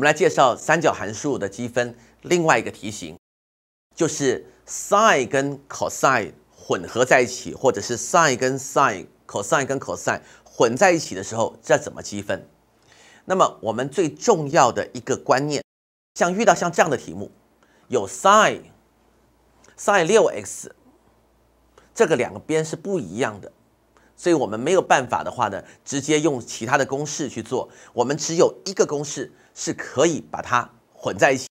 我们来介绍三角函数的积分，另外一个题型就是 sin 跟 cosine 混合在一起，或者是 sin 跟 sin、cosine 跟 cosine 混在一起的时候，这怎么积分？那么我们最重要的一个观念，像遇到像这样的题目，有 sin、sin 六 x，这个两个边是不一样的。所以我们没有办法的话呢，直接用其他的公式去做。我们只有一个公式是可以把它混在一起，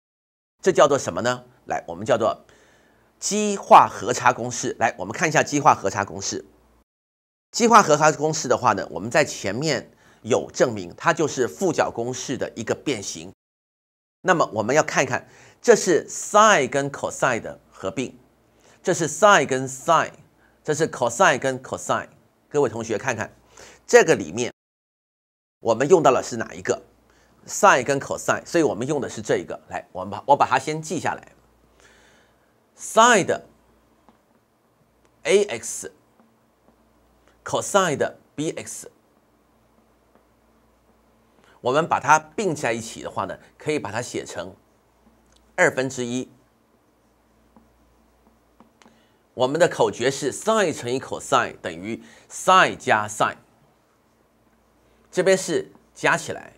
这叫做什么呢？来，我们叫做基化和差公式。来，我们看一下基化和差公式。基化和差公式的话呢，我们在前面有证明，它就是复角公式的一个变形。那么我们要看一看，这是 sin 跟 cos 的合并，这是 sin 跟 sin，这是 cos 跟 cos。各位同学看看，这个里面我们用到了是哪一个？sin 跟 cos，所以我们用的是这一个。来，我们把我把它先记下来，sin 的 a x c o s 的 bx。我们把它并在一起的话呢，可以把它写成二分之一。我们的口诀是 sin 乘以 cos 等于 sin 加 sin，这边是加起来，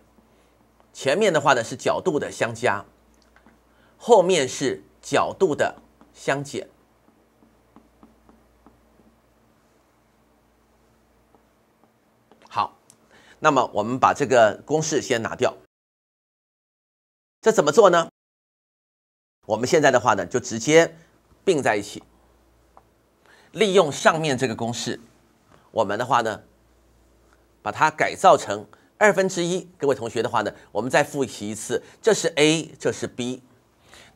前面的话呢是角度的相加，后面是角度的相减。好，那么我们把这个公式先拿掉，这怎么做呢？我们现在的话呢就直接并在一起。利用上面这个公式，我们的话呢，把它改造成二分之一。各位同学的话呢，我们再复习一次：这是 a，这是 b。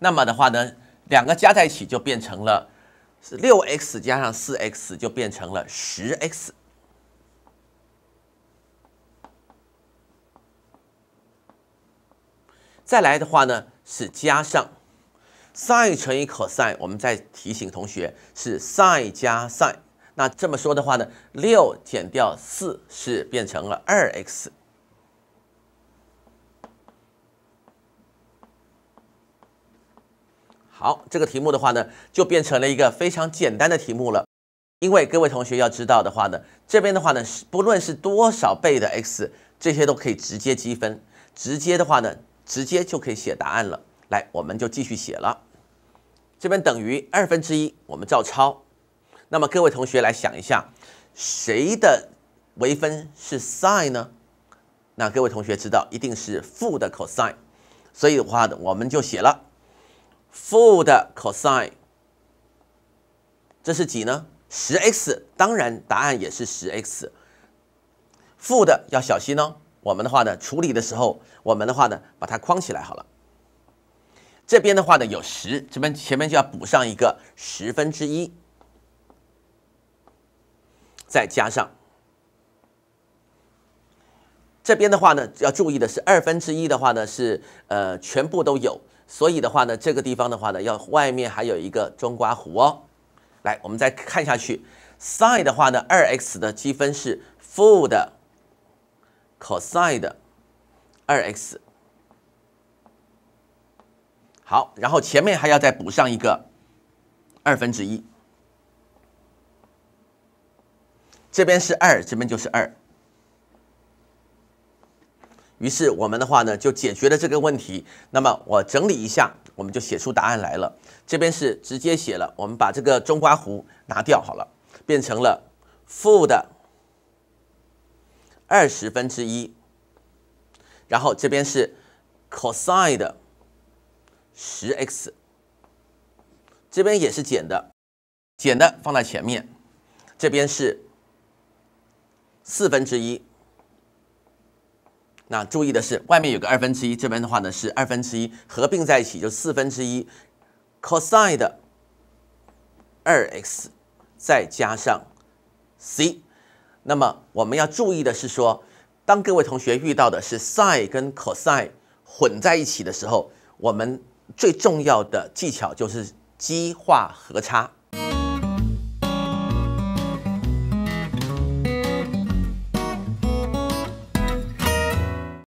那么的话呢，两个加在一起就变成了六 x 加上四 x，就变成了十 x。再来的话呢，是加上。sin 乘以 cos，我们再提醒同学是 sin 加 sin。那这么说的话呢，六减掉四是变成了二 x。好，这个题目的话呢，就变成了一个非常简单的题目了。因为各位同学要知道的话呢，这边的话呢是不论是多少倍的 x，这些都可以直接积分，直接的话呢，直接就可以写答案了。来，我们就继续写了。这边等于二分之一，我们照抄。那么各位同学来想一下，谁的微分是 sin 呢？那各位同学知道，一定是负的 cosine。所以的话呢，我们就写了负的 cosine。这是几呢？十 x。当然，答案也是十 x。负的要小心哦。我们的话呢，处理的时候，我们的话呢，把它框起来好了。这边的话呢有十，这边前面就要补上一个十分之一，再加上，这边的话呢要注意的是二分之一的话呢是呃全部都有，所以的话呢这个地方的话呢要外面还有一个中括弧哦。来，我们再看下去，sin 的话呢二 x 的积分是负的 cosine 二 x。好，然后前面还要再补上一个二分之一，这边是二，这边就是二。于是我们的话呢，就解决了这个问题。那么我整理一下，我们就写出答案来了。这边是直接写了，我们把这个中刮弧拿掉好了，变成了负的二十分之一，然后这边是 cosine。十 x，这边也是减的，减的放在前面，这边是四分之一。那注意的是，外面有个二分之一，这边的话呢是二分之一，合并在一起就四分之一 cosine 二 x 再加上 c。那么我们要注意的是说，当各位同学遇到的是 sin 跟 cosine 混在一起的时候，我们最重要的技巧就是激化和差。